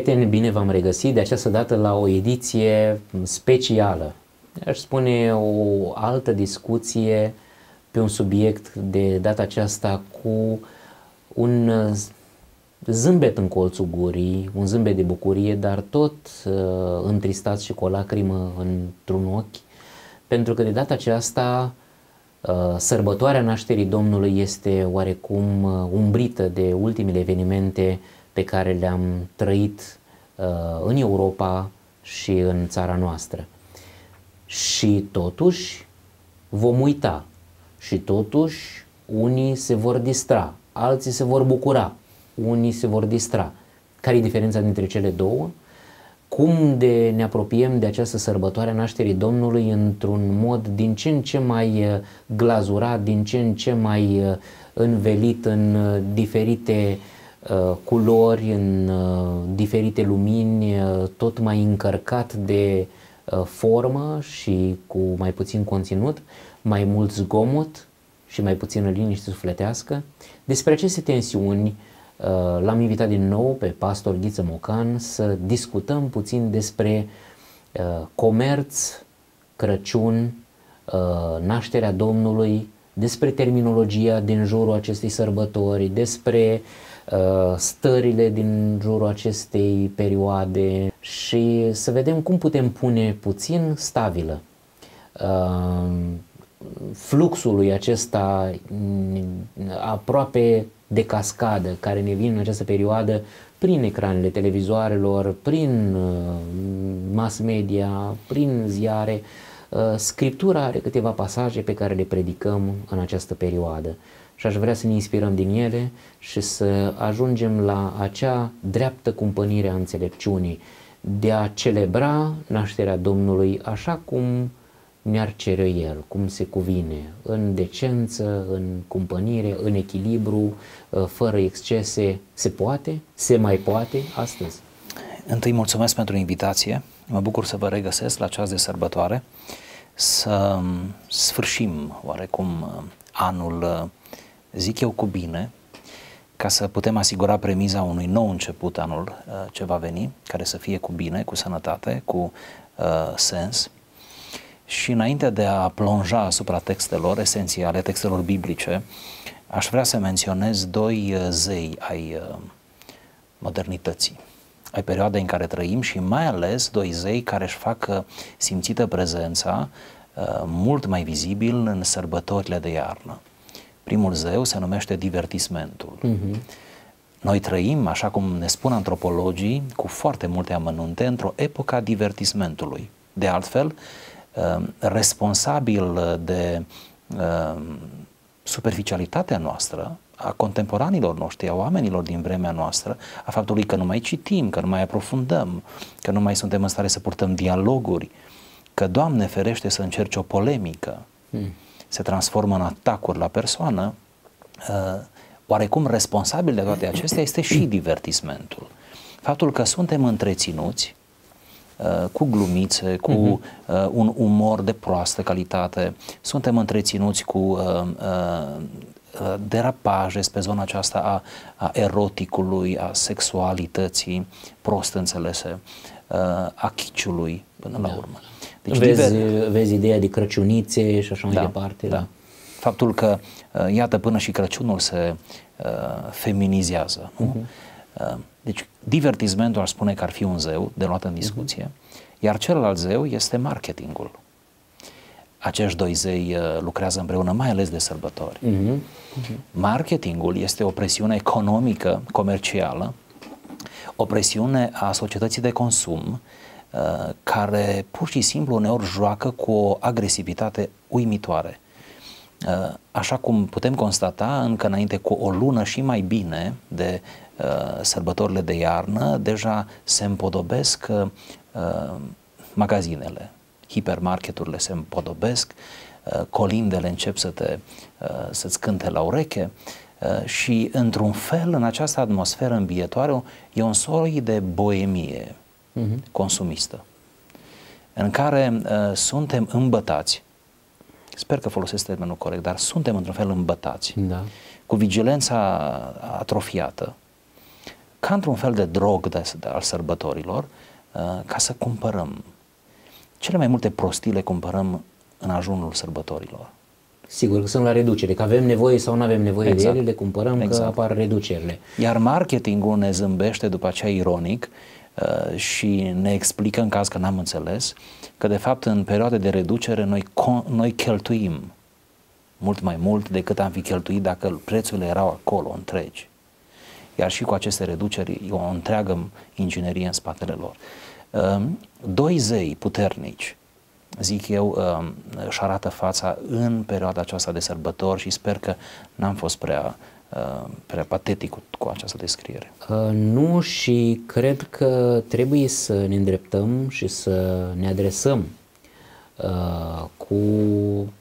prieteni, bine v-am regăsit de această dată la o ediție specială. Aș spune o altă discuție pe un subiect de data aceasta cu un zâmbet în colțul gurii, un zâmbet de bucurie, dar tot uh, întristat și cu o lacrimă într-un ochi, pentru că de data aceasta uh, sărbătoarea nașterii Domnului este oarecum uh, umbrită de ultimele evenimente pe care le-am trăit uh, în Europa și în țara noastră. Și totuși vom uita și totuși unii se vor distra, alții se vor bucura, unii se vor distra. Care e diferența dintre cele două? Cum de ne apropiem de această sărbătoare a nașterii Domnului într-un mod din ce în ce mai uh, glazurat, din ce în ce mai uh, învelit în uh, diferite uh, Uh, culori, în uh, diferite lumini, uh, tot mai încărcat de formă și cu mai puțin conținut, mai mult zgomot și mai puțină liniște sufletească. Despre aceste tensiuni l-am invitat din nou pe pastor Ghiță Mocan să discutăm puțin despre comerț, Crăciun, nașterea Domnului, despre terminologia din jurul acestei sărbători, despre Uh, stările din jurul acestei perioade și să vedem cum putem pune puțin stabilă uh, fluxului acesta aproape de cascadă care ne vin în această perioadă prin ecranele televizoarelor, prin uh, mass media, prin ziare. Scriptura are câteva pasaje pe care le predicăm în această perioadă și aș vrea să ne inspirăm din ele și să ajungem la acea dreaptă cumpănire a înțelepciunii, de a celebra nașterea Domnului așa cum ne-ar cere El, cum se cuvine, în decență, în cumpănire, în echilibru, ă, fără excese. Se poate? Se mai poate astăzi? Întâi mulțumesc pentru invitație. Mă bucur să vă regăsesc la ceas de sărbătoare, să sfârșim oarecum ă, anul ă, zic eu cu bine, ca să putem asigura premiza unui nou început anul uh, ce va veni, care să fie cu bine, cu sănătate, cu uh, sens. Și înainte de a plonja asupra textelor esențiale, textelor biblice, aș vrea să menționez doi uh, zei ai uh, modernității, ai perioadei în care trăim și mai ales doi zei care își fac uh, simțită prezența uh, mult mai vizibil în sărbătorile de iarnă. Primul zeu se numește divertismentul. Uh-huh. Noi trăim, așa cum ne spun antropologii, cu foarte multe amănunte, într-o epoca divertismentului. De altfel, ehm, responsabil eh, de ehm, superficialitatea noastră, a contemporanilor noștri, a oamenilor din vremea noastră, a faptului că nu mai citim, că nu mai aprofundăm, că nu mai suntem în stare să purtăm dialoguri, că, Doamne ferește, să încerci o polemică. Hmm se transformă în atacuri la persoană, uh, oarecum responsabil de toate acestea este și divertismentul. Faptul că suntem întreținuți uh, cu glumițe, cu uh-huh. un umor de proastă calitate, suntem întreținuți cu uh, derapaje pe zona aceasta a, a eroticului, a sexualității prost înțelese, a chiciului până la da. urmă. Da. Deci vezi, liber. vezi ideea de Crăciunițe și așa da, mai departe. Da. da. Faptul că, uh, iată, până și Crăciunul se uh, feminizează. Nu? Uh-huh. Deci, divertismentul ar spune că ar fi un zeu de luat în discuție, uh-huh. iar celălalt zeu este marketingul. Acești doi zei uh, lucrează împreună, mai ales de sărbători. Uh-huh. Uh-huh. Marketingul este o presiune economică, comercială, o presiune a societății de consum uh, Uh, care pur și simplu uneori joacă cu o agresivitate uimitoare. Uh, așa cum putem constata, încă înainte cu o lună și mai bine de uh, sărbătorile de iarnă, deja se împodobesc magazinele, hipermarketurile se împodobesc, colindele încep să te, să-ți cânte la ureche și într-un fel, în această atmosferă îmbietoare, e un soi de boemie, consumistă, în care uh, suntem îmbătați, sper că folosesc termenul corect, dar suntem într-un fel îmbătați, da. cu vigilența atrofiată, ca într-un fel de drog de, de, al sărbătorilor, uh, ca să cumpărăm. Cele mai multe prostii le cumpărăm în ajunul sărbătorilor. Sigur că sunt la reducere, că avem nevoie sau nu avem nevoie exact. de ele, le cumpărăm exact. că apar reducerile. Iar marketingul ne zâmbește după aceea ironic Uh, și ne explică în caz că n-am înțeles că de fapt în perioade de reducere noi, noi cheltuim mult mai mult decât am fi cheltuit dacă prețurile erau acolo întregi. Iar și cu aceste reduceri e o întreagă inginerie în spatele lor. Uh, doi zei puternici, zic eu, uh, își arată fața în perioada aceasta de sărbători și sper că n-am fost prea Uh, prea patetic cu, cu această descriere. Uh, nu și cred că trebuie să ne îndreptăm și să ne adresăm uh, cu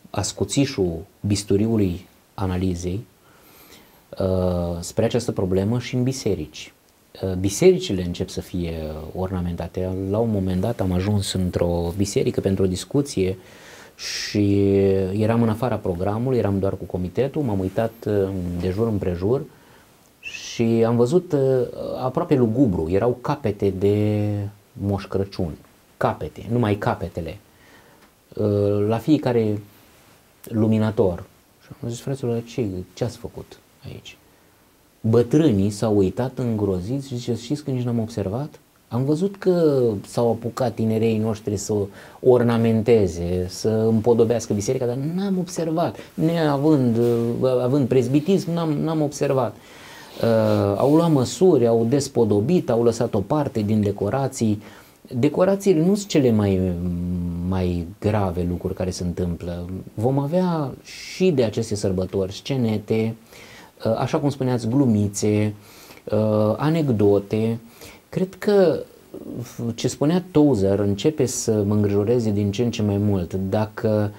ascuțișul bisturiului analizei uh, spre această problemă și în biserici. Uh, bisericile încep să fie ornamentate. La un moment dat am ajuns într-o biserică pentru o discuție uh, și eram în afara programului, eram doar cu comitetul, m-am uitat uh, de jur împrejur și am văzut uh, aproape lugubru, erau capete de Moș Crăciun, capete, numai capetele, uh, la fiecare luminator. Și am zis, fraților, ce, ce ați făcut aici? Bătrânii s-au uitat îngroziți și zice, știți că nici n-am observat? Am văzut că s-au apucat tinerei noștri să ornamenteze, să împodobească biserica, dar n-am observat. Neavând, având prezbitism, n-am, n-am observat. Uh, au luat măsuri, au despodobit, au lăsat o parte din decorații. Decorațiile nu sunt cele mai, mai grave lucruri care se întâmplă. Vom avea și de aceste sărbători scenete, uh, așa cum spuneați, glumițe, uh, anecdote. Uh, Cred că ce spunea Tozer începe să mă îngrijoreze din ce în ce mai mult. Dacă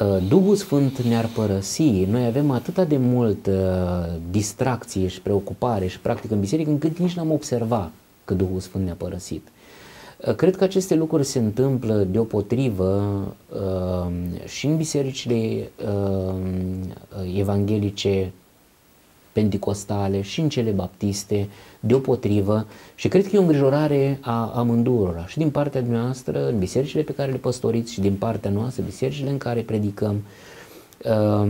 uh, Duhul Sfânt ne-ar părăsi, noi avem atâta de mult distracție și preocupare și practică în biserică încât nici n-am observat că Duhul Sfânt ne-a părăsit. Uh, cred că aceste lucruri se întâmplă deopotrivă uh, și în bisericile evanghelice pentecostale și în cele baptiste, deopotrivă și cred că e o îngrijorare a amândurora și din partea noastră în bisericile pe care le păstoriți și din partea noastră bisericile în care predicăm. Ehm,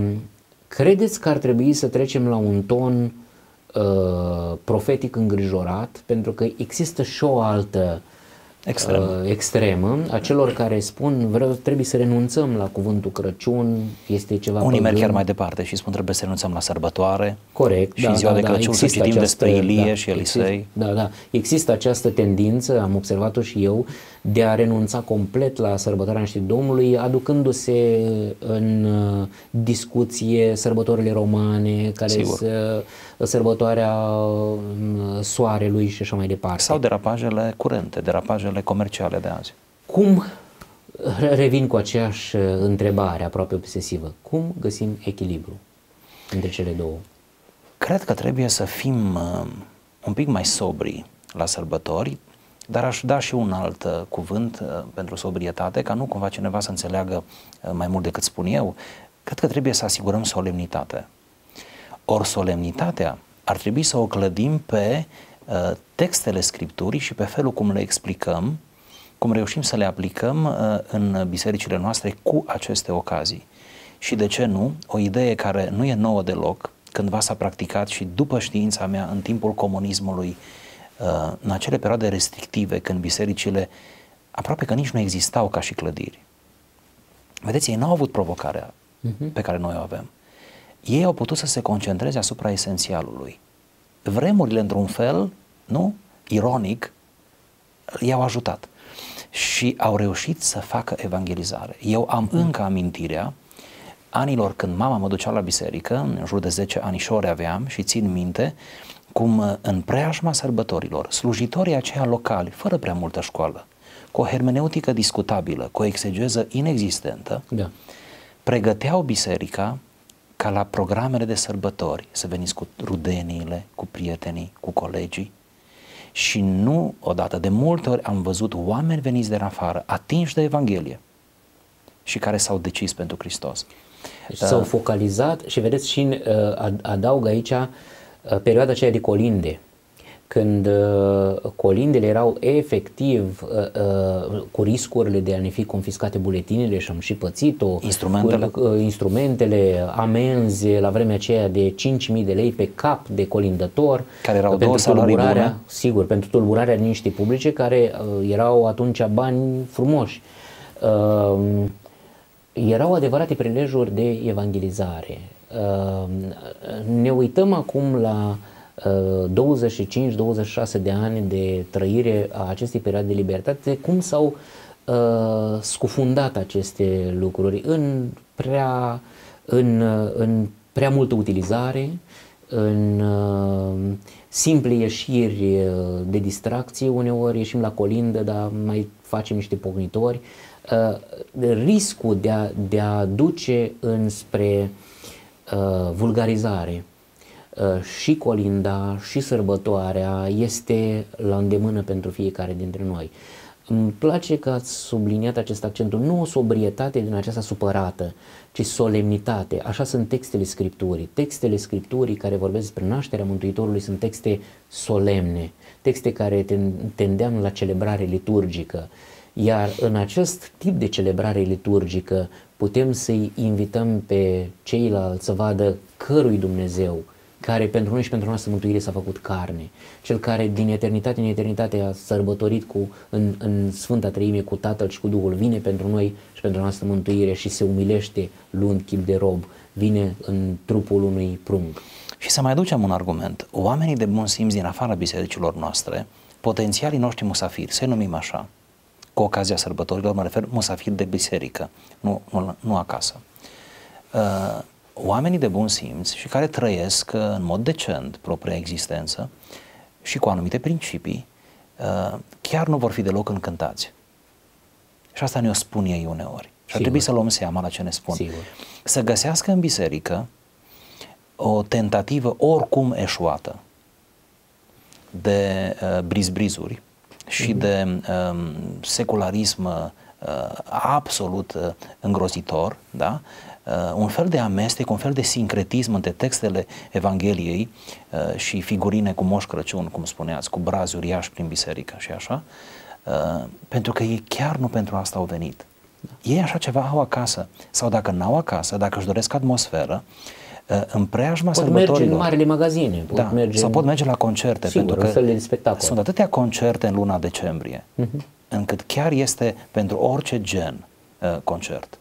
credeți că ar trebui să trecem la un ton ehm, profetic îngrijorat pentru că există și o altă uh, Extrem. extremă, uh, a celor care spun vreau, trebuie să renunțăm la cuvântul Crăciun, este ceva Unii merg chiar mai departe și spun trebuie să renunțăm la sărbătoare. Corect. Și da, ziua da, de da, Crăciun da, să citim această, despre Ilie da, și Elisei. Exist, da, da. Există această tendință, am observat-o și eu, de a renunța complet la sărbătoarea Nașterii Domnului, aducându-se în uh, discuție sărbătorile romane, care sunt uh, sărbătoarea uh, soarelui și așa mai departe. Sau derapajele curente, derapajele comerciale de azi. Cum, revin cu aceeași întrebare aproape obsesivă, cum găsim echilibru între cele două? Cred că trebuie să fim un pic mai sobri la sărbători, dar aș da și un alt uh, cuvânt uh, pentru sobrietate, ca nu cumva cineva să înțeleagă uh, mai mult decât spun eu. Cred că trebuie să asigurăm solemnitate. Ori solemnitatea ar trebui să o clădim pe textele Scripturii și pe felul cum le explicăm, cum reușim să le aplicăm în bisericile noastre cu aceste ocazii. Și de ce nu? O idee care nu e nouă deloc, cândva s-a practicat și după știința mea, în timpul comunismului, Uh, în acele perioade restrictive, când bisericile aproape că nici nu existau ca și clădiri. Vedeți, ei nu au avut provocarea uh-huh. pe care noi o avem. Ei au putut să se concentreze asupra esențialului. Vremurile, într-un fel, nu? Ironic, i-au ajutat și au reușit să facă evangelizare. Eu am uh-huh. încă amintirea anilor când mama mă ducea la biserică, în jur de 10 anișori aveam și țin minte, Acum, uh, în preajma sărbătorilor, slujitorii aceia locali, fără prea multă școală, cu o hermeneutică discutabilă, cu o exegeză inexistentă, da. pregăteau biserica ca la programele de sărbători să veniți cu rudeniile, cu prietenii, cu colegii, și nu odată. De multe ori am văzut oameni veniți de afară, atinși de Evanghelie și care s-au decis pentru Hristos. Deci s-au uh. focalizat și vedeți și uh, adaug aici Eh, perioada aceea de colinde, când eh, colindele erau efectiv eh, cu riscurile de a ne fi confiscate buletinele și am și pățit-o, instrumentele, instrumentele amenzi la vremea aceea de 5.000 de lei pe cap de colindător, care erau pentru două tulburarea, bune. sigur, pentru tulburarea niște publice, care erau atunci bani frumoși. erau adevărate prilejuri de evangelizare. Uh, ne uităm acum la 25-26 uh, de ani de trăire a acestei perioade de libertate, cum s-au uh, scufundat aceste lucruri în prea, în, în prea multă utilizare, în simple ieșiri de distracție, uneori ieșim la colindă, dar mai facem niște pocnitori, riscul de a, de a duce înspre Uh, vulgarizare. Uh, și colinda, și sărbătoarea este la îndemână pentru fiecare dintre noi. Îmi place că ați subliniat acest accent, nu o sobrietate din aceasta supărată, ci solemnitate. Așa sunt textele Scripturii. Textele Scripturii care vorbesc despre nașterea Mântuitorului sunt texte solemne, texte care tendeam la celebrare liturgică. Iar în acest tip de celebrare liturgică, putem să-i invităm pe ceilalți să vadă cărui Dumnezeu care pentru noi și pentru noastră mântuire s-a făcut carne, cel care din eternitate în eternitate a sărbătorit cu, în, în Sfânta Treime cu Tatăl și cu Duhul, vine pentru noi și pentru noastră mântuire și se umilește luând chip de rob, vine în trupul unui prung. Și să mai aducem un argument. Oamenii de bun simț din afara bisericilor noastre, potențialii noștri musafiri, să numim așa, cu ocazia sărbătorilor, mă refer musafir de biserică, nu, nu, nu acasă. Uh, oamenii de bun simț și care trăiesc uh, în mod decent propria existență și cu anumite principii, uh, chiar nu vor fi deloc încântați. Și asta ne-o spun ei uneori. Și ar trebui să luăm seama la ce ne spun. Sigur. Să găsească în biserică o tentativă oricum eșuată de uh, brizbrizuri și mhm. de um, secularism uh, absolut uh, îngrozitor, da? Uh, un fel de amestec, un fel de sincretism între textele Evangheliei uh, și figurine cu Moș Crăciun, cum spuneați, cu brazi uriași prin biserică și așa, uh, pentru că ei chiar nu pentru asta au venit. Da. Ei așa ceva au acasă sau dacă n-au acasă, dacă își doresc atmosferă, uh, Ă, în preajma pot sărbătorilor. merge în marile magazine. Pot da, merge sau pot merge la concerte. Sigur, pentru că spectacol. sunt atâtea concerte în luna decembrie, uh-huh. încât chiar este pentru orice gen uh, concert.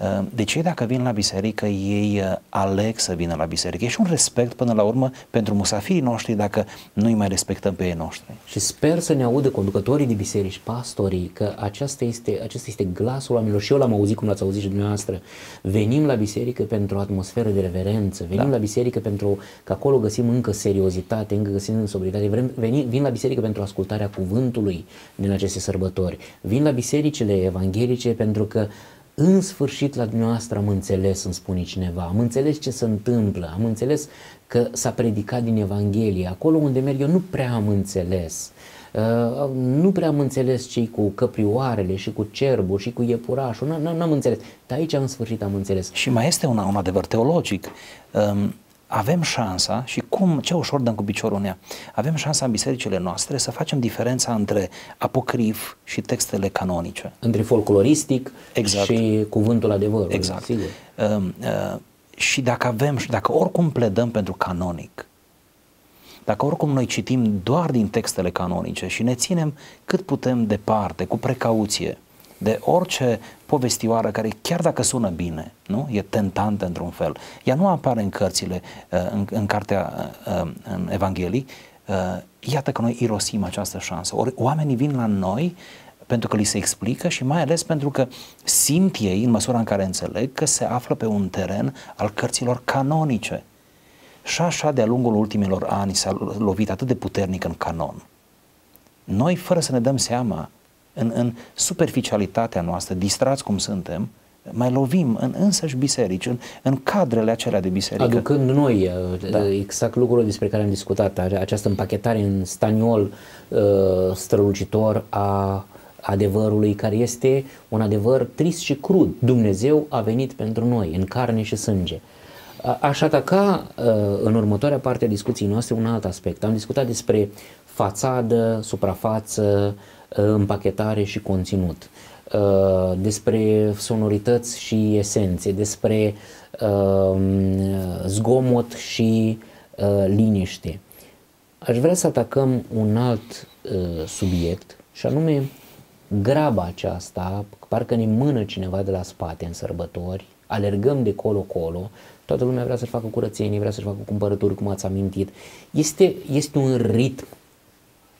Ehm, de ce dacă vin la biserică, ei eh, aleg să vină la biserică? E și un respect până la urmă pentru musafirii noștri dacă nu îi mai respectăm pe ei noștri. Și sper să ne audă conducătorii de biserici, pastorii, că aceasta este, acesta este glasul oamenilor și eu l-am auzit cum l-ați auzit și dumneavoastră. Venim la biserică pentru o atmosferă de reverență, venim da. la biserică pentru că acolo găsim încă seriozitate, încă găsim încă sobrietate, Vrem, venim, vin la biserică pentru ascultarea cuvântului din aceste sărbători, vin la bisericile evanghelice pentru că în sfârșit la dumneavoastră am înțeles, îmi spune cineva, am înțeles ce se întâmplă, am înțeles că s-a predicat din Evanghelie, acolo unde merg eu nu prea am înțeles. Uh, nu prea am înțeles cei cu căprioarele și cu cerbul și cu iepurașul, n-am înțeles. Dar aici în sfârșit am înțeles. Și mai este un, un adevăr teologic. Uh, avem șansa și cum, ce ușor dăm cu piciorul în ea, avem șansa în bisericile noastre să facem diferența între apocrif și textele canonice. Între folcloristic exact. și cuvântul adevărului. Exact. Sigur. Uh, uh, și dacă avem, și dacă oricum pledăm pentru canonic, dacă oricum noi citim doar din textele canonice și ne ținem cât putem departe, cu precauție, de orice povestioară care chiar dacă sună bine, nu? e tentantă într-un fel. Ea nu apare în cărțile, uh, în, în cartea uh, um, în Evanghelii. Uh, iată că noi irosim această șansă. Ori oamenii vin la noi pentru că li se explică și mai ales pentru că simt ei, în măsura în care înțeleg, că se află pe un teren al cărților canonice. Și așa, de-a lungul ultimilor ani, s-a lovit atât de puternic în canon. Noi, fără să ne dăm seama, în, în superficialitatea noastră, distrați cum suntem, mai lovim în însăși biserici, în, în cadrele acelea de biserică. Aducând noi uh, da. exact lucrurile despre care am discutat, această împachetare în staniol uh, strălucitor a adevărului care este un adevăr trist și crud. Dumnezeu a venit pentru noi în carne și sânge. Aș ataca uh, în următoarea parte a discuției noastre un alt aspect. Am discutat despre fațadă, suprafață, Uh, împachetare și conținut, uh, despre sonorități și esențe, despre uh, zgomot și liniște. Aș vrea să atacăm un alt subiect și anume graba aceasta, parcă ne mână cineva de la spate în sărbători, alergăm de colo-colo, toată lumea vrea să-și facă curățenie, vrea să-și facă cumpărături, cum ați amintit. Este, este un ritm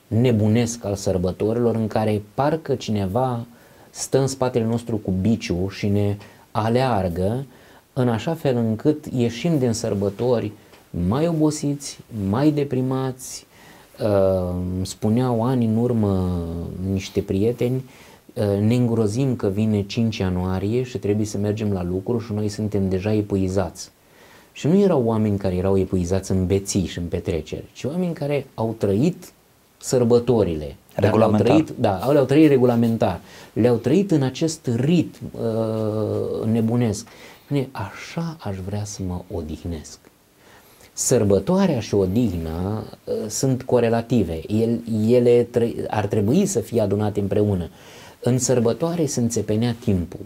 nebunesc al sărbătorilor în care parcă cineva stă în spatele nostru cu biciu și ne aleargă în așa fel încât ieșim din sărbători mai obosiți, mai deprimați. Ă, spuneau ani în urmă niște prieteni, ă, ne îngrozim că vine 5 ianuarie și trebuie să mergem la lucru și noi suntem deja epuizați. Și nu erau oameni care erau epuizați în beții și în petreceri, ci oameni care au trăit sărbătorile. Dar le-au trăit, da, le-au trăit regulamentar. Le-au trăit în acest ritm uh, nebunesc. Așa aș vrea să mă odihnesc. Sărbătoarea și odihna uh, sunt corelative. El, ele tre- ar trebui să fie adunate împreună. În sărbătoare se înțepenea timpul.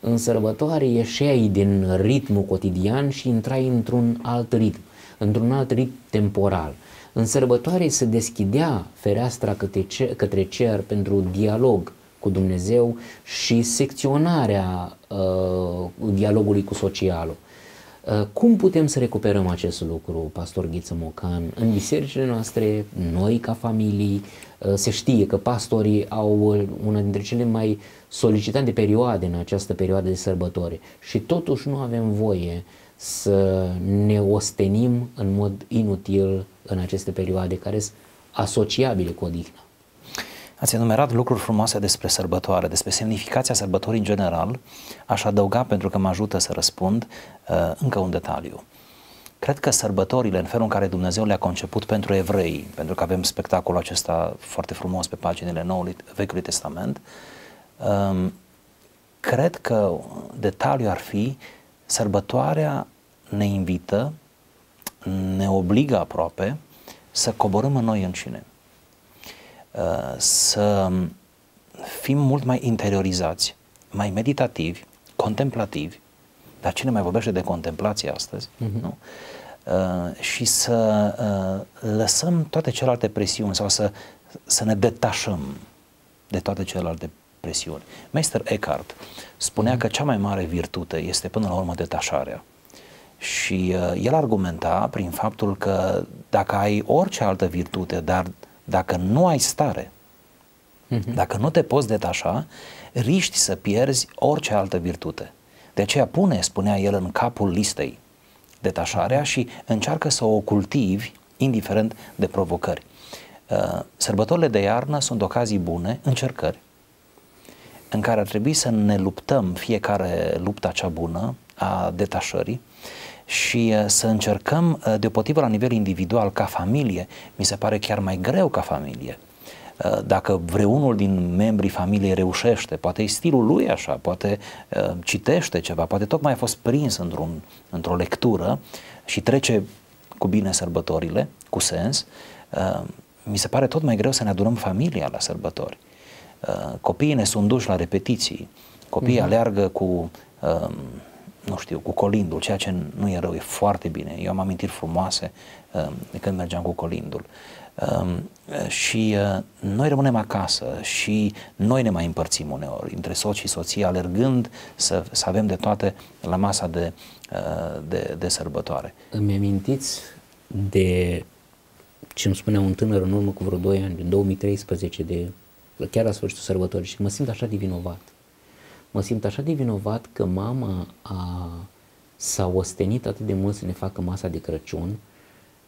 În sărbătoare ieșeai din ritmul cotidian și intrai într-un alt ritm, într-un alt ritm temporal. Uh, în sărbătoare se deschidea fereastra către cer pentru dialog cu Dumnezeu și secționarea uh, dialogului cu socialul. Uh, cum putem să recuperăm acest lucru, Pastor Ghiță Mocan? În bisericile noastre, noi ca familii, uh, se știe că pastorii au uh, una dintre cele mai solicitante perioade în această perioadă de sărbătoare și totuși nu avem voie uh, să ne ostenim în mod inutil în aceste perioade care sunt asociabile cu odihna. Ați enumerat lucruri frumoase despre sărbătoare, despre semnificația sărbătorii în general. Aș adăuga, pentru că mă ajută să răspund, uh, încă un detaliu. Cred că sărbătorile, în felul în care Dumnezeu le-a conceput pentru evrei, pentru că avem spectacolul acesta foarte frumos pe paginile Noului, Vechiului Testament, um, cred că detaliul ar fi sărbătoarea ne invită, ne obligă aproape să coborâm în noi înșine, uh, să fim mult mai interiorizați, mai meditativi, contemplativi, dar cine mai vorbește de contemplație astăzi, uh-huh. nu? Uh, și să uh, lăsăm toate celelalte presiuni sau să, să ne detașăm de toate celelalte presiuni. Meister Eckhart spunea uh-huh. că cea mai mare virtute este până la urmă detașarea. Și uh, el argumenta prin faptul că dacă ai orice altă virtute, dar dacă nu ai stare, uh-huh. dacă nu te poți detașa, riști să pierzi orice altă virtute. De aceea pune, spunea el, în capul listei detașarea și încearcă să o cultivi, indiferent de provocări. Uh, sărbătorile de iarnă sunt ocazii bune, încercări, în care ar trebui să ne luptăm fiecare lupta cea bună a detașării, și uh, să încercăm uh, deopotrivă la nivel individual ca familie, mi se pare chiar mai greu ca familie. Uh, dacă vreunul din membrii familiei reușește, poate e stilul lui așa, poate citește ceva, poate tocmai a fost prins într-un, într-o lectură și trece cu bine sărbătorile, cu sens, mi se pare tot mai greu să ne adunăm familia la sărbători. Copiii ne sunt duși la repetiții, copiii mm-hmm. aleargă cu nu știu, cu colindul, ceea ce nu e rău, e foarte bine. Eu am amintiri frumoase um, de când mergeam cu colindul. Um, și uh, noi rămânem acasă și noi ne mai împărțim uneori între soț și soție, alergând să, să avem de toate la masa de, uh, de, de sărbătoare. Îmi amintiți de ce îmi spunea un tânăr în urmă cu vreo 2 ani, în 2013, de chiar la sfârșitul sărbătorii și mă simt așa divinovat mă simt așa de vinovat că mama a, s-a ostenit atât de mult să ne facă masa de Crăciun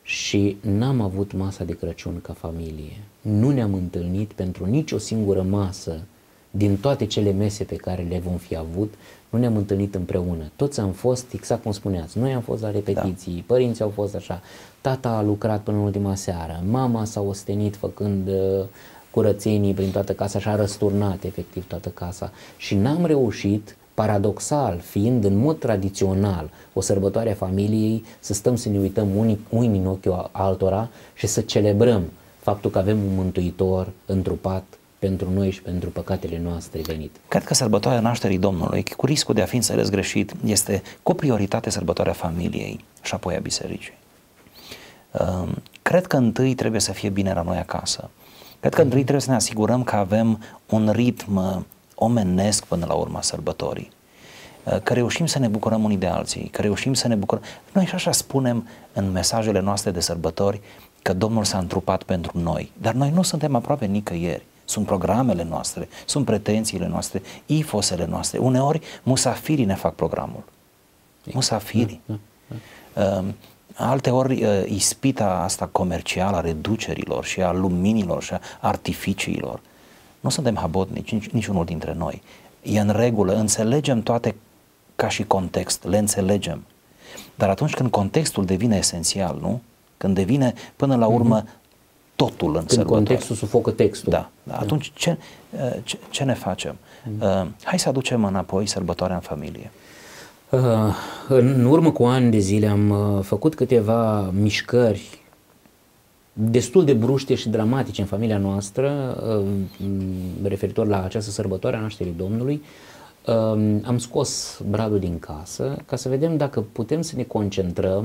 și n-am avut masa de Crăciun ca familie. Nu ne-am întâlnit pentru nicio singură masă din toate cele mese pe care le vom fi avut, nu ne-am întâlnit împreună. Toți am fost, exact cum spuneați, noi am fost la repetiții, da. părinții au fost așa, tata a lucrat până în ultima seară, mama s-a ostenit făcând uh, curățenii prin toată casa și a răsturnat efectiv toată casa și n-am reușit paradoxal, fiind în mod tradițional o sărbătoare a familiei, să stăm să ne uităm unii, unii în ochiul altora și să celebrăm faptul că avem un mântuitor întrupat pentru noi și pentru păcatele noastre venit. Cred că sărbătoarea nașterii Domnului, cu riscul de a fi înțeles greșit, este cu prioritate sărbătoarea familiei și apoi a bisericii. Ehm, cred că întâi trebuie să fie bine la noi acasă. Cred că întâi trebuie să ne asigurăm că avem un ritm uh, omenesc până la urma sărbătorii uh, că reușim să ne bucurăm unii de alții, că reușim să ne bucurăm. Noi și așa spunem în mesajele noastre de sărbători că Domnul s-a întrupat pentru noi, dar noi nu suntem aproape nicăieri. Sunt programele noastre, sunt pretențiile noastre, ifosele noastre. Uneori musafirii ne fac programul. Musafirii. Uh, Alte ori, ă, ispita asta comercială a reducerilor și a luminilor și a artificiilor, nu suntem habotnici, nici, niciunul dintre noi. E în regulă, înțelegem toate ca și context, le înțelegem. Dar atunci când contextul devine esențial, nu? Când devine, până la mhm. urmă, mm-hmm. totul în Când contextul sufocă textul. Da, da. atunci ce, ă, ce, ce ne facem? Mm-hmm. Hai să aducem înapoi sărbătoarea în familie. Uh, în urmă cu ani de zile am uh, făcut câteva mișcări destul de bruște și dramatice în familia noastră uh, referitor la această sărbătoare a nașterii Domnului. Am scos bradul din casă ca să vedem dacă putem să ne concentrăm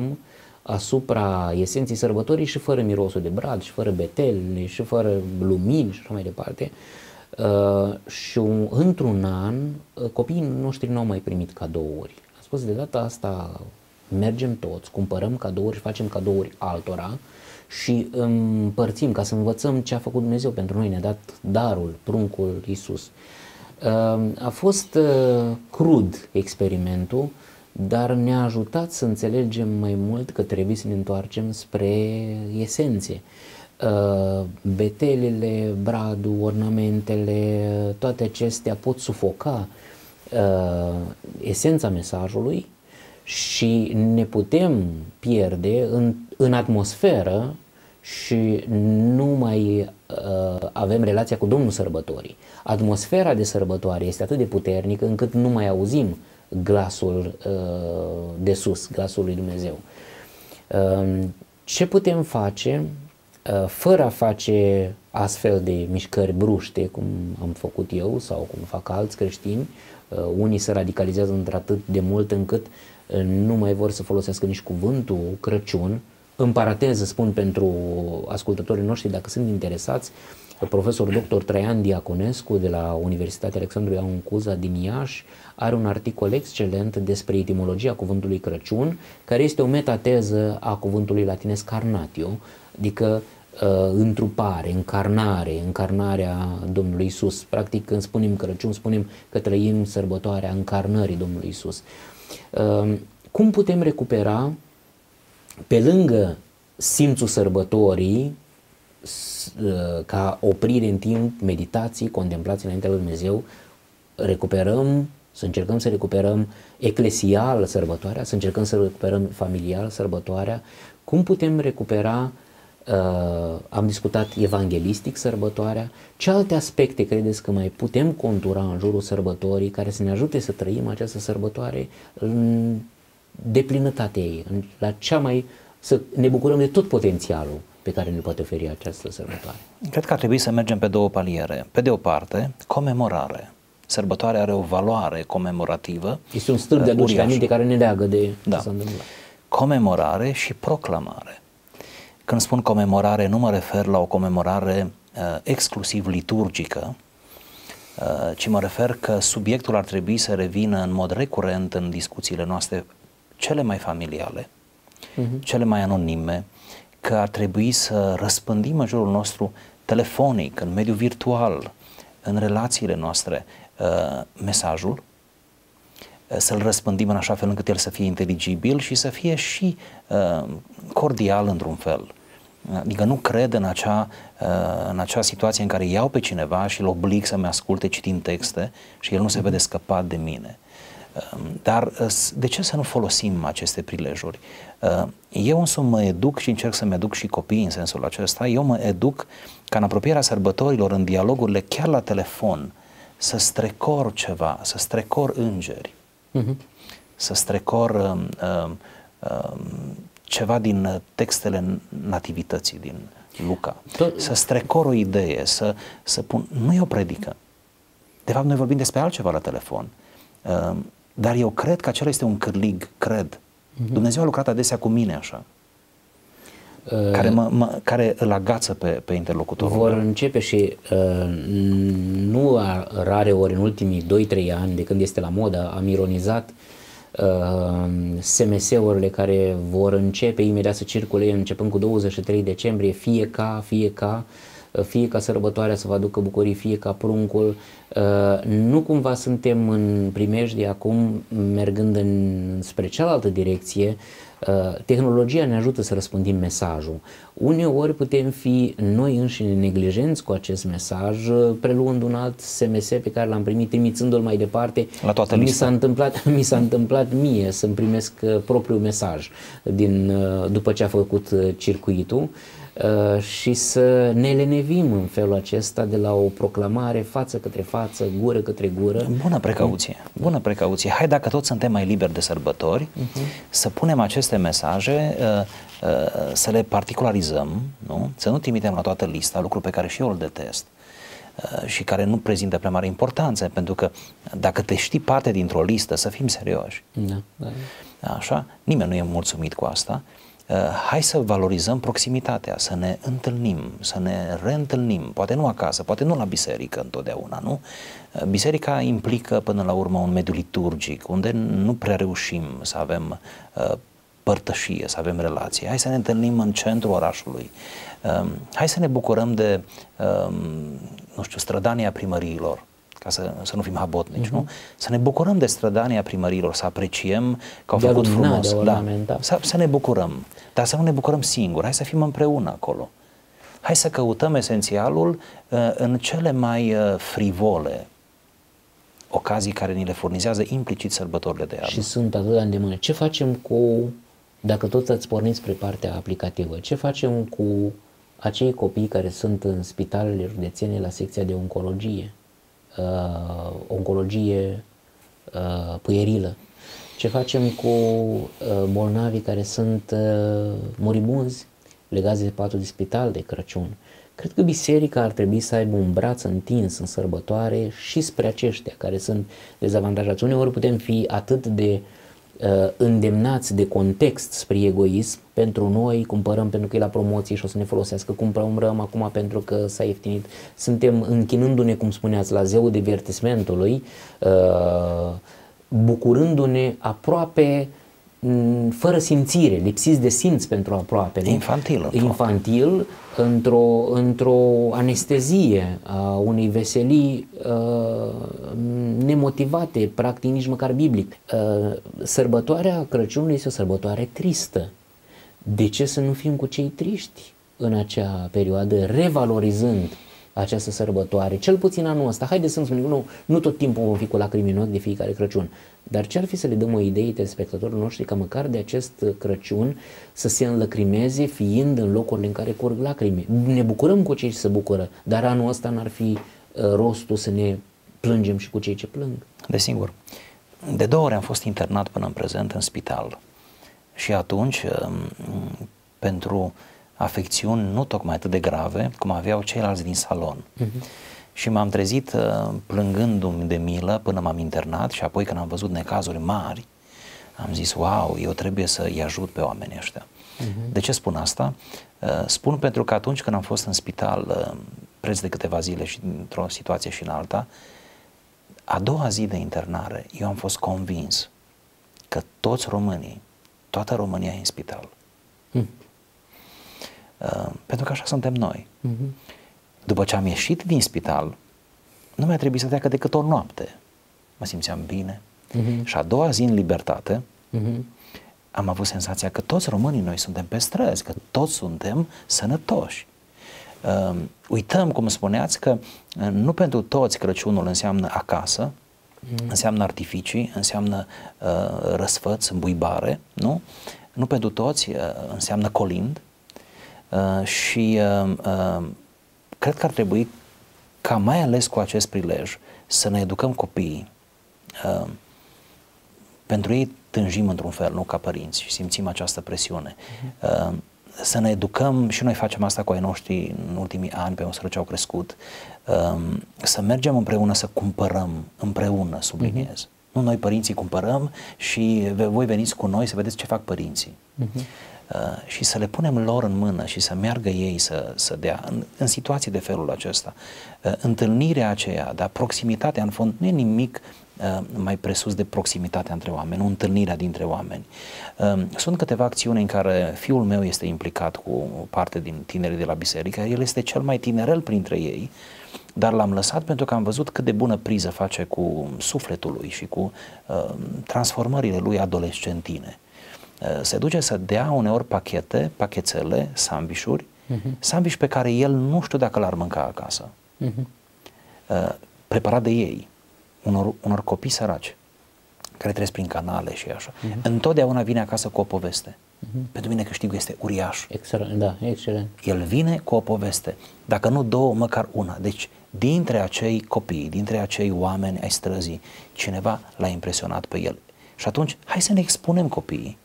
asupra esenței sărbătorii și fără mirosul de brad, și fără betele, și fără lumini și așa mai departe. Uh, și într-un an copiii noștri nu au mai primit cadouri spus de data asta mergem toți, cumpărăm cadouri și facem cadouri altora și împărțim ca să învățăm ce a făcut Dumnezeu pentru noi, ne-a dat darul, pruncul Iisus ehm, A fost eh, crud experimentul, dar ne-a ajutat să înțelegem mai mult că trebuie să ne întoarcem spre esențe. Ehm, betelele, bradul, ornamentele, toate acestea pot sufoca Uh, esența mesajului și ne putem pierde în, în atmosferă și nu mai uh, avem relația cu Domnul Sărbătorii. Atmosfera de sărbătoare este atât de puternică încât nu mai auzim glasul uh, de sus, glasul lui Dumnezeu. Uh, ce putem face uh, fără a face astfel de mișcări bruște, cum am făcut eu sau cum fac alți creștini, Uh, unii se radicalizează într-atât de mult încât uh, nu mai vor să folosească nici cuvântul Crăciun. În paranteză spun pentru ascultătorii noștri, dacă sunt interesați, uh, profesor dr. Traian Diaconescu de la Universitatea Alexandru Iaun Cuza din Iași are un articol excelent despre etimologia cuvântului Crăciun, care este o metateză a cuvântului latinesc carnatio, adică uh, Uh, întrupare, încarnare, încarnarea Domnului Isus. Practic, când spunem Crăciun, spunem că trăim sărbătoarea încarnării Domnului Isus. Uh, cum putem recupera, pe lângă simțul sărbătorii, uh, ca oprire în timp, meditații, contemplații înaintea lui Dumnezeu, recuperăm, să încercăm să recuperăm eclesial sărbătoarea, să încercăm să recuperăm familial sărbătoarea, cum putem recupera uh, uh, am discutat evanghelistic sărbătoarea, ce alte aspecte credeți că mai putem contura în jurul sărbătorii care să ne ajute să trăim această sărbătoare în deplinătatea ei, în, la cea mai, să ne bucurăm de tot potențialul pe care ne poate oferi această sărbătoare? Cred că ar trebui să mergem pe două paliere. Pe de o parte, comemorare. Sărbătoarea are o valoare comemorativă. Este un stâlp de uh, aducere aminte care ne leagă de da. Comemorare și proclamare. Când spun comemorare, nu mă refer la o comemorare uh, exclusiv liturgică, uh, ci mă refer că subiectul ar trebui să revină în mod recurent în discuțiile noastre cele mai familiale, uh-huh. cele mai anonime, că ar trebui să răspândim în jurul nostru telefonic, în mediul virtual, în relațiile noastre, uh, mesajul, uh, să-l răspândim în așa fel încât el să fie inteligibil și să fie și uh, cordial într-un fel. Adică nu cred în acea, uh, în acea situație în care iau pe cineva și îl oblig să-mi asculte citind texte și el nu se vede scăpat de mine. Um, dar uh, de ce să nu folosim aceste prilejuri? Uh, eu însă mă educ și încerc să-mi educ și copiii în sensul acesta. Eu mă educ ca în apropierea sărbătorilor, în dialogurile, chiar la telefon, să strecor ceva, să strecor îngeri, uh-huh. să strecor um, um, um, ceva din uh, textele nativității din Luca. Da. Să strecor o idee, să, să pun... Nu e o predică. De fapt, noi vorbim despre altceva la telefon. Uh, dar eu cred că acela este un cârlig, cred. Mhm. Dumnezeu a lucrat adesea cu mine așa uh, care, mă, mă, care îl agață pe, pe interlocutorul. Vor începe și uh, nu rare ori în ultimii 2-3 ani de când este la modă am ironizat Uh, SMS-urile care vor începe imediat să circule începând cu 23 decembrie, fie ca, fie ca, uh, fie ca sărbătoarea să vă aducă bucurii, fie ca pruncul. Uh, nu cumva suntem în primejdie acum mergând în, spre cealaltă direcție, Uh, tehnologia ne ajută să răspândim mesajul. Uneori putem fi noi înșine neglijenți cu acest mesaj, uh, preluând un alt SMS pe care l-am primit, trimițându-l mai departe. La toată mi s-a întâmplat, mi s-a întâmplat mie să-mi primesc uh, propriul mesaj din, după ce a făcut circuitul. Uh, Uh, și să ne lenevim în felul acesta de la o proclamare față către față, gură către gură. Bună precauție, bună precauție. Hai dacă toți suntem mai liberi de sărbători, uh-huh. să punem aceste mesaje, uh, uh, să le particularizăm, nu? să nu trimitem la toată lista, lucruri pe care și eu îl detest și care nu prezintă prea mare importanță, pentru că dacă te știi parte dintr-o listă, să fim serioși. Da, da. Așa? Nimeni nu e mulțumit cu asta. Uh, Eh, hai să valorizăm proximitatea, să ne întâlnim, să ne reîntâlnim, poate nu acasă, poate nu la biserică întotdeauna, nu? Eh, biserica implică până la urmă un mediu liturgic, unde nu prea reușim să avem eh, părtășie, să avem relație. Hai să ne întâlnim în centrul orașului. Hai să ne bucurăm de, nu știu, strădania primăriilor ca să, să nu fim habotnici, uh-huh. nu? Să ne bucurăm de strădania primărilor, să apreciem că au de făcut frumos. Da. Da. Să, să ne bucurăm, dar să nu ne bucurăm singuri, hai să fim împreună acolo. Hai să căutăm esențialul uh, în cele mai uh, frivole ocazii care ni le furnizează implicit sărbătorile de iarnă. Și sunt atât de îndemână. Ce facem cu, dacă tot ați pornit spre partea aplicativă, ce facem cu acei copii care sunt în spitalele județene la secția de oncologie? uh, oncologie uh, puierilă, ce facem cu uh, bolnavii care sunt uh, moribunzi legați de patul de spital de Crăciun. Cred că biserica ar trebui să aibă un braț întins în sărbătoare și spre aceștia care sunt dezavantajați. Uneori putem fi atât de uh, Uh, îndemnați de context spre egoism, pentru noi cumpărăm pentru că e la promoție și o să ne folosească, cumpărăm acum pentru că s-a ieftinit. Suntem închinându-ne, cum spuneați, la zeul divertismentului, uh, bucurându-ne aproape uh, Mm, fără simțire, lipsiți de simț pentru aproape. Infantil. Infantil, într-o, într-o anestezie a unei veselii a, nemotivate, practic nici măcar biblic. A, sărbătoarea Crăciunului este o sărbătoare tristă. De ce să nu fim cu cei triști în acea perioadă, revalorizând această sărbătoare, cel puțin anul ăsta. Haideți să-mi spun, nu, nu tot timpul vom fi cu lacrimi în ochi de fiecare Crăciun, dar ce ar fi să le dăm o idee de spectatorilor noștri ca măcar de acest uh, Crăciun să se înlăcrimeze fiind în locurile în care curg lacrime. Ne bucurăm cu cei ce se bucură, dar anul ăsta n-ar fi uh, rostul să ne plângem și cu cei ce plâng. Desigur. De două ori am fost internat până în prezent în spital și atunci um, pentru afecțiuni nu tocmai atât de grave cum aveau ceilalți din salon. Uh-huh și m-am trezit uh, plângându-mi de milă până m-am internat și apoi când am văzut necazuri mari, am zis, wow, eu trebuie să-i ajut pe oamenii ăștia. Uh-huh. De ce spun asta? Uh, spun pentru că atunci când am fost în spital uh, preț de câteva zile și într-o situație și în alta, a doua zi de internare, eu am fost convins că toți românii, toată România e în spital. Uh-huh. pentru că așa suntem noi. Uh-huh. După ce am ieșit din spital, nu mi-a trebuit să treacă decât o noapte. Mă simțeam bine. Uh-huh. Și a doua zi în libertate, uh-huh. am avut senzația că toți românii noi suntem pe străzi, că toți suntem sănătoși. Uh, uităm, cum spuneați, că uh, nu pentru toți Crăciunul înseamnă acasă, mm. înseamnă artificii, înseamnă uh, eh, răsfăț, îmbuibare, nu? Nu pentru toți uh, înseamnă colind uh, și uh, uh, Cred că ar trebui ca mai ales cu acest prilej să ne educăm copiii. Uh, pentru ei tânjim într-un fel, nu ca părinți, și simțim această presiune. Mhm. Uh, să ne educăm, și noi facem asta cu ai noștri în ultimii ani, pe măsură ce au crescut, uh, să mergem împreună să cumpărăm, împreună, subliniez. Mhm. Nu noi părinții cumpărăm și voi veniți cu noi să vedeți ce fac părinții. Uh-huh. Uh, și să le punem lor în mână și să meargă ei să, să dea în, în situații de felul acesta. Uh, întâlnirea aceea, dar proximitatea în fond nu e nimic uh, mai presus de proximitatea între oameni, întâlnirea dintre oameni. Um, sunt câteva acțiuni în care fiul meu este implicat cu parte din tinerii de la biserică, el este cel mai tinerel printre ei, dar l-am lăsat pentru că am văzut cât de bună priză face cu sufletul lui și cu transformările lui adolescentine. Eh, se duce să dea uneori pachete, pachetele, sambișuri, uh-huh. Mhm. sambiș pe care el nu știu dacă l-ar mânca acasă. Uh-huh. Preparat de ei, unor, unor copii săraci, care trec prin canale și așa. Uh-huh. Întotdeauna vine acasă cu o poveste. Uh-huh. Pentru mine câștigul este uriaș. Excelent, da, excelent. El vine cu o poveste. Dacă nu două, măcar una. Deci, dintre acei copii, dintre acei oameni ai străzii, cineva l-a impresionat pe el. Și atunci, hai să ne expunem copiii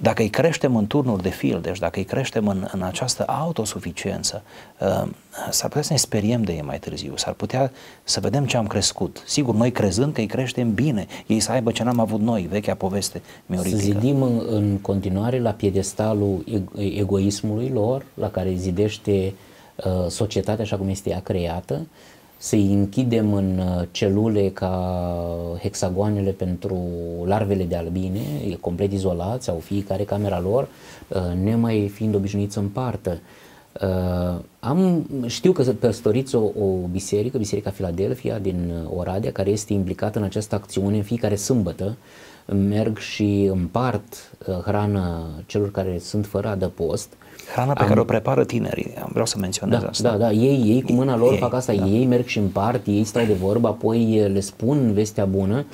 dacă îi creștem în turnuri de fil, deci dacă îi creștem în, în această autosuficiență, uh, s-ar putea să ne speriem de ei mai târziu, s-ar putea să vedem ce am crescut. Sigur, noi crezând că îi creștem bine, ei să aibă ce n-am avut noi, vechea poveste mioritică. Să zidim în, în continuare la piedestalul egoismului lor, la care zidește uh, societatea așa cum este ea creată să-i închidem în uh, celule ca hexagoanele pentru larvele de albine, e complet izolați, au fiecare camera lor, uh, nemai fiind obișnuiți în partă. Uh, am, știu că păstoriți o, o biserică, Biserica Filadelfia din Oradea, care este implicată în această acțiune în fiecare sâmbătă, merg și împart hrană celor care sunt fără adăpost Hrana pe am... care o prepară tinerii, vreau să menționez da, asta. Da, da, ei, ei cu mâna lor ei, fac asta, da. ei merg și împart, ei stau de vorbă, apoi le spun vestea bună.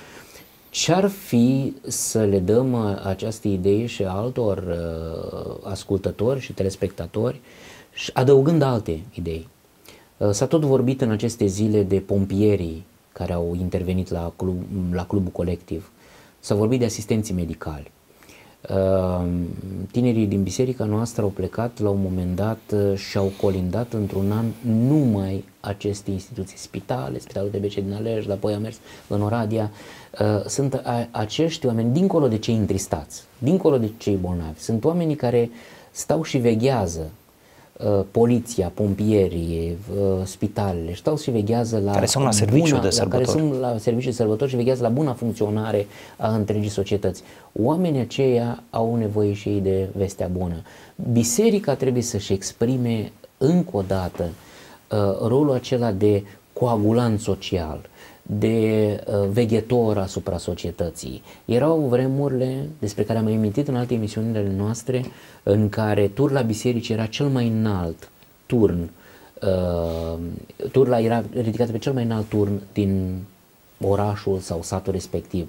Ce-ar fi să le dăm uh, această idee și altor uh, ascultători și telespectatori, și adăugând alte idei? Uh, s-a tot vorbit în aceste zile de pompierii care au intervenit la, club, la clubul colectiv. S-a vorbit de asistenții medicali Ehm, tinerii din biserica noastră au plecat la un moment dat eh, și au colindat într-un an numai aceste instituții, spitale, Spitalul de BC din Alej, apoi a mers în Oradia. Eh, sunt acești oameni, dincolo de cei întristați, dincolo de cei bolnavi, sunt oamenii care stau și veghează Uh, poliția, pompierii, uh, spitalele stau și veghează la care sunt la serviciu buna, de sărbători. care sunt la serviciu de sărbători și veghează la buna funcționare a întregii societăți. Oamenii aceia au nevoie și ei de vestea bună. Biserica trebuie să-și exprime încă o dată uh, rolul acela de coagulant social de uh, veghetor asupra societății. Erau vremurile despre care am mai emitit în alte emisiunile noastre în care tur la biserici era cel mai înalt turn, uh, turla era ridicată pe cel mai înalt turn din orașul sau satul respectiv.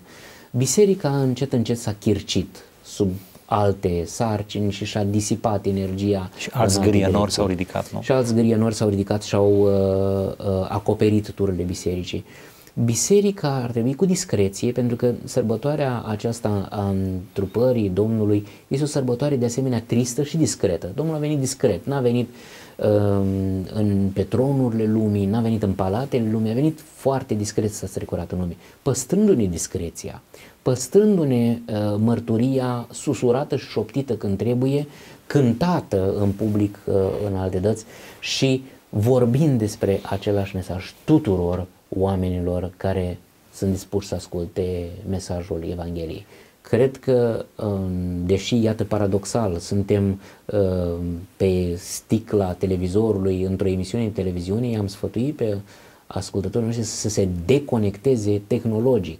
Biserica încet încet s-a chircit sub alte sarcini și și-a disipat energia. Și alți gârienori s-au ridicat, nu? Și alți gârienori s-au ridicat și au uh, uh, acoperit tururile bisericii. Uh, Biserica ar trebui cu discreție, pentru că sărbătoarea aceasta a întrupării Domnului este o sărbătoare de asemenea tristă și discretă. Domnul a venit discret, n-a venit um, în petronurile lumii, n-a venit în palatele lumii, a venit foarte discret să strecurat în lume, păstrându-ne discreția, păstrându-ne uh, mărturia susurată și șoptită când trebuie, cântată în public uh, în alte dăți și vorbind despre același mesaj tuturor oamenilor care sunt dispuși să asculte mesajul Evangheliei. Cred că, um, deși, iată, paradoxal, suntem um, pe sticla televizorului, într-o emisiune de televiziune, i-am sfătuit pe ascultătorii noștri să se deconecteze tehnologic.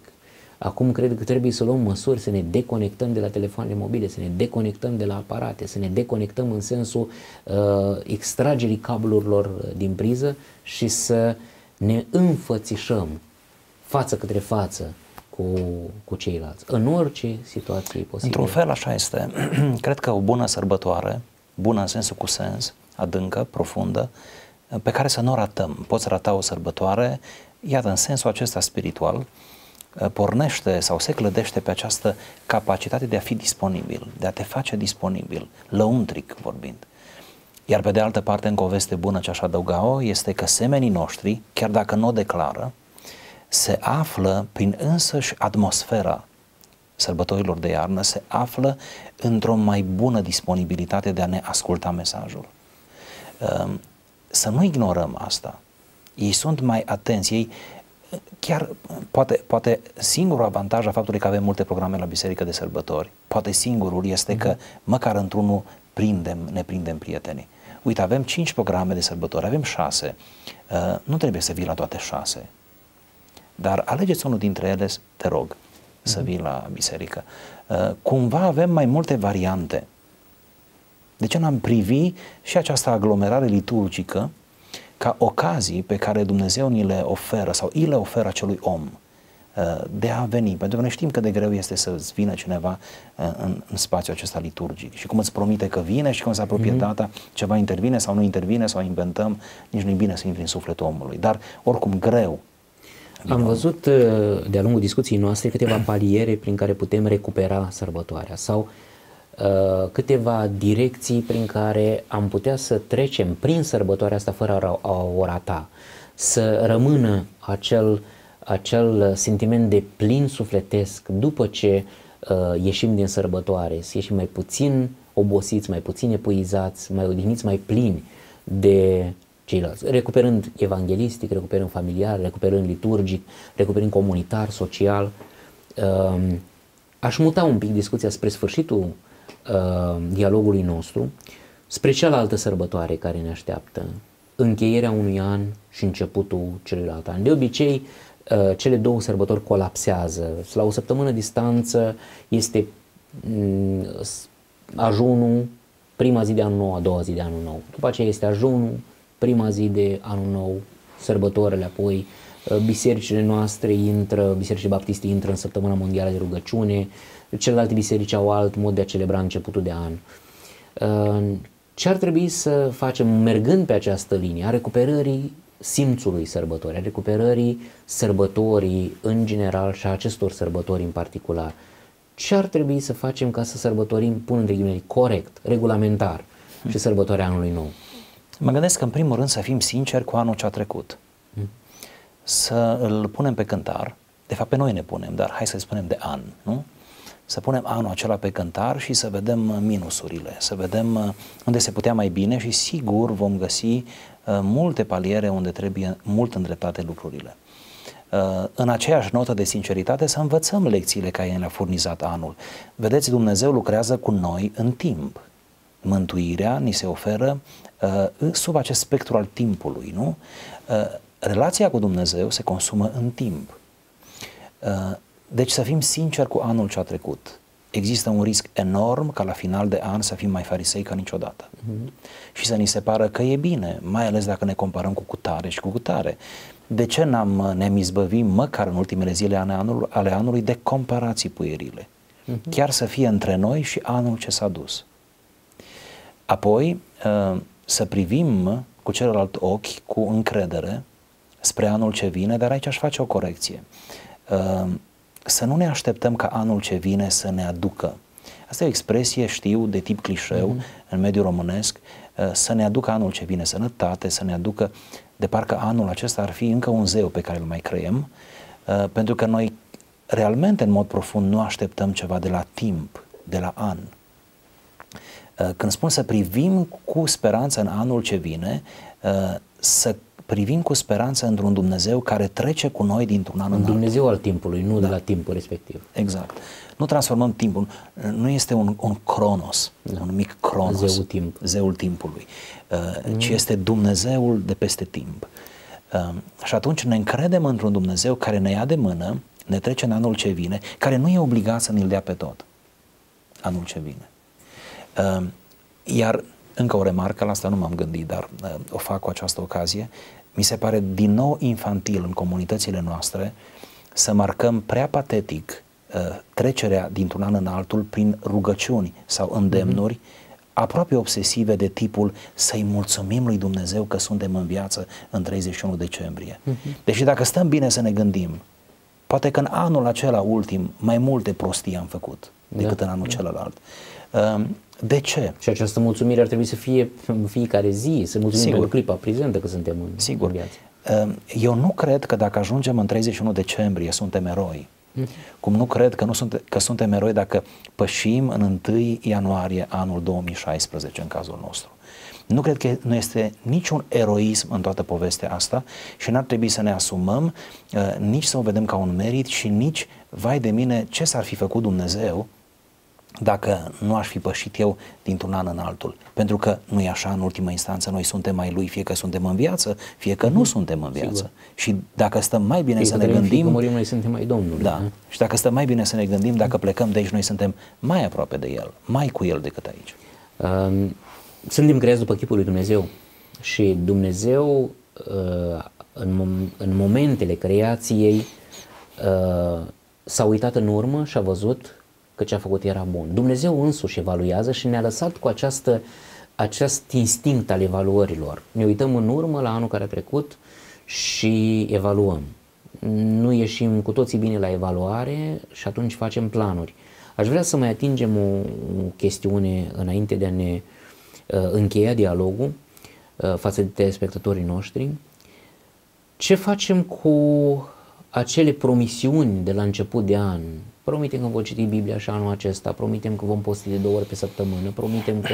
Acum cred că trebuie să luăm măsuri, să ne deconectăm de la telefoanele mobile, să ne deconectăm de la aparate, să ne deconectăm în sensul uh, extragerii cablurilor din priză și să uh, ne înfățișăm față către față cu, cu ceilalți, în orice situație posibilă. Într-un fel așa este. Cred că o bună sărbătoare, bună în sensul cu sens, adâncă, profundă, pe care să nu o ratăm. Poți rata o sărbătoare, iată, în sensul acesta spiritual, ă, pornește sau se clădește pe această capacitate de a fi disponibil, de a te face disponibil, lăuntric vorbind. Iar pe de altă parte, încă o veste bună ce aș adăuga-o este că semenii noștri, chiar dacă nu o declară, se află prin însăși atmosfera sărbătorilor de iarnă, se află într-o mai bună disponibilitate de a ne asculta mesajul. Ehm, să nu ignorăm asta. Ei sunt mai atenți, ei chiar poate, poate singurul avantaj a faptului că avem multe programe la biserică de sărbători, poate singurul este că mhm. măcar într-unul prindem, ne prindem prietenii uite, avem cinci programe de sărbători, avem șase, uh, Nu trebuie să vii la toate șase, Dar alegeți unul dintre ele, te rog, să mhm. vii la biserică. Uh, cumva avem mai multe variante. De ce n-am privi și această aglomerare liturgică ca ocazii pe care Dumnezeu ni le oferă sau îi le oferă acelui om? de a veni, pentru că noi știm că de greu este să-ți vină cineva uh, în, în spațiul acesta liturgic și cum îți promite că vine și cum se apropie mm-hmm. data, ceva intervine sau nu intervine sau inventăm, nici nu-i bine să intri în sufletul omului, dar oricum greu am văzut uh, de-a lungul discuției noastre câteva paliere prin care putem recupera sărbătoarea sau uh, câteva direcții prin care am putea să trecem prin sărbătoarea asta fără a o rata, să rămână acel acel uh, sentiment de plin sufletesc după ce uh, ieșim din sărbătoare, să ieșim mai puțin obosiți, mai puțin epuizați, mai odihniți, mai plini de ceilalți, recuperând evanghelistic, recuperând familiar, recuperând liturgic, recuperând comunitar, social. Uh, aș muta un pic discuția spre sfârșitul uh, dialogului nostru, spre cealaltă sărbătoare care ne așteaptă, încheierea unui an și începutul celuilalt an. De obicei, Uh, cele două sărbători colapsează. La o săptămână distanță este mm, ajunul prima zi de anul nou, a doua zi de anul nou. După aceea este ajunul prima zi de anul nou, sărbătorile, apoi uh, bisericile noastre intră, bisericile baptiste intră în săptămâna mondială de rugăciune, celelalte biserici au alt mod de a celebra începutul de an. Uh, ce ar trebui să facem mergând pe această linie a recuperării simțului sărbătorii, a recuperării sărbătorii în general și a acestor sărbători în particular. Ce ar trebui să facem ca să sărbătorim, pun între ghimele, corect, regulamentar și sărbătoarea anului nou? Mă gândesc că, în primul rând, să fim sinceri cu anul ce a trecut. Mm. Să îl punem pe cântar, de fapt pe noi ne punem, dar hai să spunem de an, nu? Să punem anul acela pe cântar și să vedem minusurile, să vedem uh, unde se putea mai bine și sigur vom găsi Uh, multe paliere unde trebuie mult îndreptate lucrurile. Uh, în aceeași notă de sinceritate să învățăm lecțiile care ne-a furnizat anul. Vedeți, Dumnezeu lucrează cu noi în timp. Mântuirea ni se oferă uh, sub acest spectru al timpului, nu? Relația cu Dumnezeu se consumă în timp. Deci să fim sinceri cu anul ce a trecut există un risc enorm ca la final de an să fim mai farisei ca niciodată. Mm-hmm. Și să ni se pară că e bine, mai ales dacă ne comparăm cu cutare și cu cutare. De ce n-am, ne-am izbăvit măcar în ultimele zile ale anului, ale anului de comparații puierile? Mm-hmm. Chiar să fie între noi și anul ce s-a dus. Apoi, ă, să privim cu celălalt ochi, cu încredere, spre anul ce vine, dar aici aș face o corecție ă, să nu ne așteptăm ca anul ce vine să ne aducă. Asta e o expresie, știu, de tip clișeu mm-hmm. în mediul românesc, ă, să ne aducă anul ce vine sănătate, să ne aducă de parcă anul acesta ar fi încă un zeu pe care îl mai creăm, ă, pentru că noi realmente, în mod profund, nu așteptăm ceva de la timp, de la an. Ă, când spun să privim cu speranță în anul ce vine, să privim cu speranță într-un Dumnezeu care trece cu noi dintr-un an în altul. Dumnezeu al timpului, nu da. de la timpul respectiv. Exact. Nu transformăm timpul. Nu este un, un cronos, da. un mic cronos. Zeul, timp. zeul timpului. Uh, mm. Ci este Dumnezeul de peste timp. Uh, și atunci ne încredem într-un Dumnezeu care ne ia de mână, ne trece în anul ce vine, care nu e obligat să ne-l dea pe tot anul ce vine. Uh, iar încă o remarcă, la asta nu m-am gândit, dar uh, o fac cu această ocazie mi se pare din nou infantil în comunitățile noastre să marcăm prea patetic uh, trecerea dintr-un an în altul prin rugăciuni sau îndemnuri mhm. aproape obsesive de tipul să-i mulțumim lui Dumnezeu că suntem în viață în 31 decembrie. Mhm. Deși dacă stăm bine să ne gândim, poate că în anul acela ultim mai multe prostii am făcut da. decât da, în anul da. celălalt. Um, de ce? Și această mulțumire ar trebui să fie în fiecare zi, să mulțumim Sigur. pentru clipa prezentă că suntem în, Sigur. în viață. Ehm, eu nu cred că dacă ajungem în 31 decembrie suntem eroi. Mm. Cum nu cred că, nu sunt, că suntem eroi dacă pășim în 1 ianuarie anul 2016 în cazul nostru. Nu cred că nu este niciun eroism în toată povestea asta și n-ar trebui să ne asumăm, ehm, nici să o vedem ca un merit și nici, vai de mine, ce s-ar fi făcut Dumnezeu dacă nu aș fi pășit eu dintr-un an în altul. Pentru că nu e așa în ultima instanță, noi suntem mai lui, fie că suntem în viață, fie că nu mm. suntem în viață. Sigur. Și dacă stăm mai bine fie să ne gândim... Că murim, noi suntem mai Domnul. Da. Și dacă stăm mai bine să ne gândim, dacă plecăm de aici, noi suntem mai aproape de El, mai cu El decât aici. Um, suntem creați după chipul lui Dumnezeu. Și Dumnezeu, uh, în, mom- în momentele creației, uh, s-a uitat în urmă și a văzut că ce a făcut era bun. Dumnezeu însuși evaluează și ne-a lăsat cu această, acest instinct al evaluărilor. Ne uităm în urmă la anul care a trecut și evaluăm. Nu ieșim cu toții bine la evaluare și atunci facem planuri. Aș vrea să mai atingem o, o chestiune înainte de a ne uh, încheia dialogul uh, față de spectatorii noștri. Ce facem cu acele promisiuni de la început de an, promitem că vom citi Biblia și anul acesta, promitem că vom posti de două ori pe săptămână, promitem că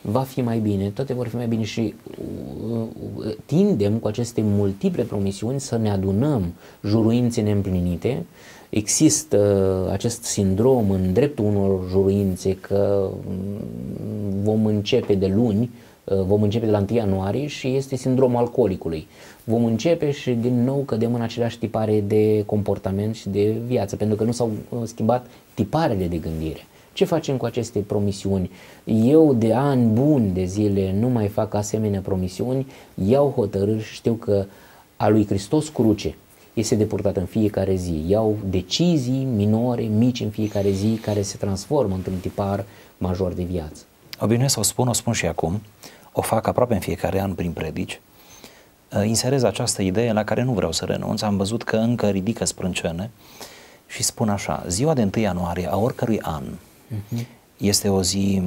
va fi mai bine, toate vor fi mai bine și uh, uh, tindem cu aceste multiple promisiuni să ne adunăm juruințe neîmplinite. Există acest sindrom în dreptul unor juruințe că mm, vom începe de luni Uh, vom începe de la 1 ianuarie și este sindromul alcoolicului. Vom începe și din nou cădem în aceleași tipare de comportament și de viață, pentru că nu s-au uh, schimbat tiparele de gândire. Ce facem cu aceste promisiuni? Eu de ani buni de zile nu mai fac asemenea promisiuni, iau hotărâri și știu că a lui Hristos cruce este deportat în fiecare zi. Iau decizii minore, mici în fiecare zi, care se transformă într-un tipar major de viață. Obișnuiesc să o spun, o spun și acum o fac aproape în fiecare an prin predici, uh, inserez această idee la care nu vreau să renunț, am văzut că încă ridică sprâncene și spun așa, ziua de 1 ianuarie a oricărui an uh-huh. este o zi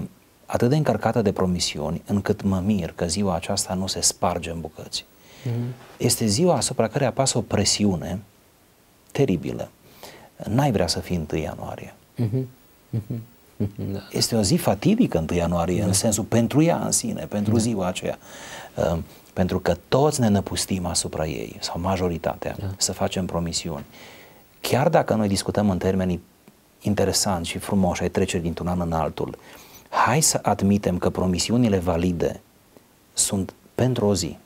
atât de încărcată de promisiuni, încât mă mir că ziua aceasta nu se sparge în bucăți. Uh-huh. Este ziua asupra care apasă o presiune teribilă. N-ai vrea să fii 1 ianuarie. Uh-huh. Uh-huh. Da, da. Este o zi fatidică 1 ianuarie, da. în sensul pentru ea în sine, pentru da. ziua aceea. Ehm, pentru că toți ne năpustim asupra ei, sau majoritatea, da. să facem promisiuni. Chiar dacă noi discutăm în termenii interesanți și frumoși ai treceri dintr-un an în altul, hai să admitem că promisiunile valide sunt pentru o zi.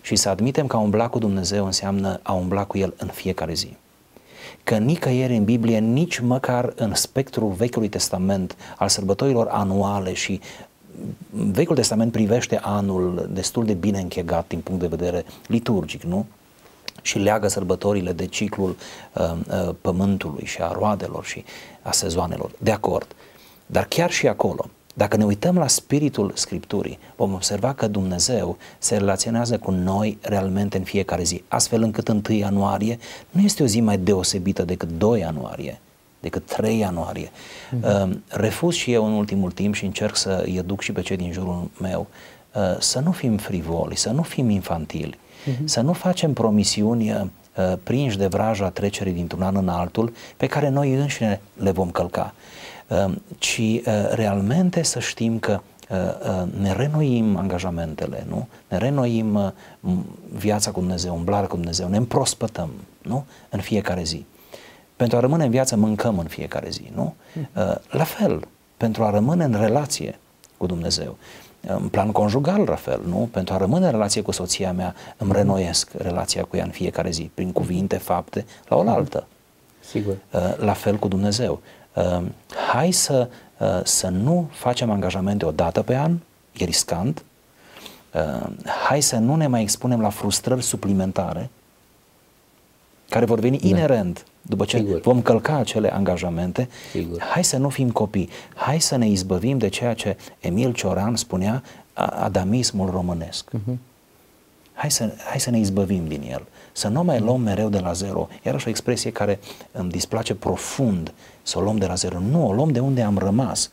Și să admitem că a umbla cu Dumnezeu înseamnă a umbla cu El în fiecare zi că nicăieri în Biblie, nici măcar în spectrul Vechiului Testament al sărbătorilor anuale și Vechiul Testament privește anul destul de bine închegat din punct de vedere liturgic, nu? și leagă sărbătorile de ciclul uh, uh, pământului și a roadelor și a sezoanelor. De acord. Dar chiar și acolo, dacă ne uităm la spiritul Scripturii, vom observa că Dumnezeu se relaționează cu noi realmente în fiecare zi, astfel încât 1 ianuarie nu este o zi mai deosebită decât 2 ianuarie, decât 3 ianuarie. Mm-hmm. Uh, refuz și eu în ultimul timp și încerc să educ și pe cei din jurul meu uh, să nu fim frivoli, să nu fim infantili, mm-hmm. să nu facem promisiuni uh, uh, prinși de vraja trecerii dintr-un an în altul pe care noi înșine le vom călca. Ehm, ci eh, realmente să știm că eh, eh, ne renoim angajamentele, nu? ne renoim mm, viața cu Dumnezeu, umblarea cu Dumnezeu, ne împrospătăm nu? în fiecare zi. Pentru a rămâne în viață mâncăm în fiecare zi, nu? Mm. La fel, pentru a rămâne în relație cu Dumnezeu. În plan conjugal, la fel, nu? Pentru a rămâne în relație cu soția mea, îmi renoiesc relația cu ea în fiecare zi, prin cuvinte, fapte, la oaltă. Sigur. La fel cu Dumnezeu. Ehm, hai să, eh, să nu facem angajamente o dată pe an, e riscant, ehm, hai să nu ne mai expunem la frustrări suplimentare care vor veni da. inerent după ce Sigur. vom călca acele angajamente. Sigur. Hai să nu fim copii, hai să ne izbăvim de ceea ce Emil Cioran spunea adamismul românesc. Uh-huh. Hai, să, hai să ne izbăvim din el. Să nu mai luăm mereu de la zero. Iarăși o expresie care îmi displace profund să o luăm de la zero. Nu, o luăm de unde am rămas.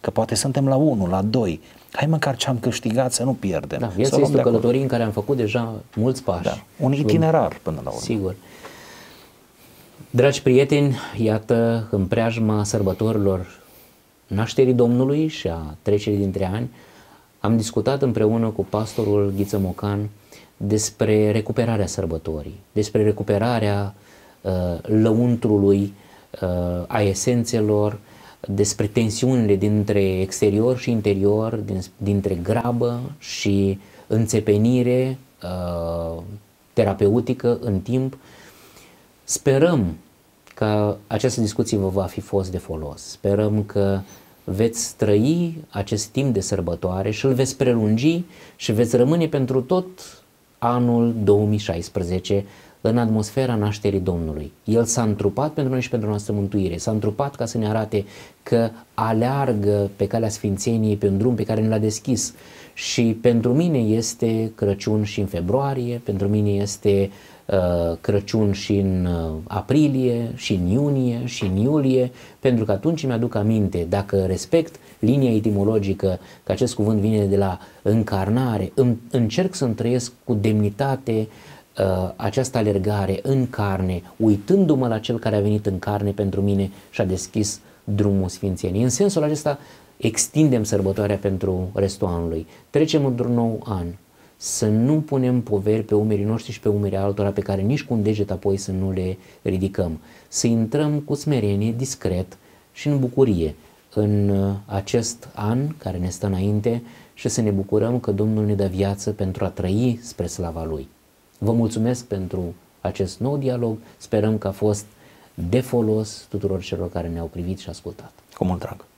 Că poate suntem la 1, la 2. Hai măcar ce am câștigat să nu pierdem. Da, viața este o călătorie în care am făcut deja mulți pași. Da, un itinerar până la urmă. Sigur. Dragi prieteni, iată, în preajma sărbătorilor nașterii Domnului și a trecerii dintre ani, am discutat împreună cu pastorul Ghiță Mocan despre recuperarea sărbătorii, despre recuperarea uh, lăuntrului, uh, a esențelor, despre tensiunile dintre exterior și interior, din, dintre grabă și înțepenire uh, terapeutică în timp. Sperăm că această discuție vă va fi fost de folos. Sperăm că veți trăi acest timp de sărbătoare și îl veți prelungi și veți rămâne pentru tot anul 2016 în atmosfera nașterii Domnului. El s-a întrupat pentru noi și pentru noastră mântuire, s-a întrupat ca să ne arate că aleargă pe calea Sfințeniei, pe un drum pe care ne l-a deschis. Și pentru mine este Crăciun și în februarie, pentru mine este uh, Crăciun și în uh, aprilie, și în iunie, și în iulie, pentru că atunci mi aduc aminte, dacă respect linia etimologică, că acest cuvânt vine de la încarnare, în, încerc să-mi trăiesc cu demnitate uh, această alergare în carne, uitându-mă la cel care a venit în carne pentru mine și a deschis drumul Sfințenii. În sensul acesta extindem sărbătoarea pentru restul anului. Trecem într-un nou an, să nu punem poveri pe umerii noștri și pe umerii altora pe care nici cu un deget apoi să nu le ridicăm. Să intrăm cu smerenie, discret și în bucurie în uh, acest an care ne stă înainte și să ne bucurăm că Domnul ne dă viață pentru a trăi spre slava Lui. Vă mulțumesc pentru acest nou dialog, sperăm că a fost de folos tuturor celor care ne-au privit și ascultat. Cu mult drag!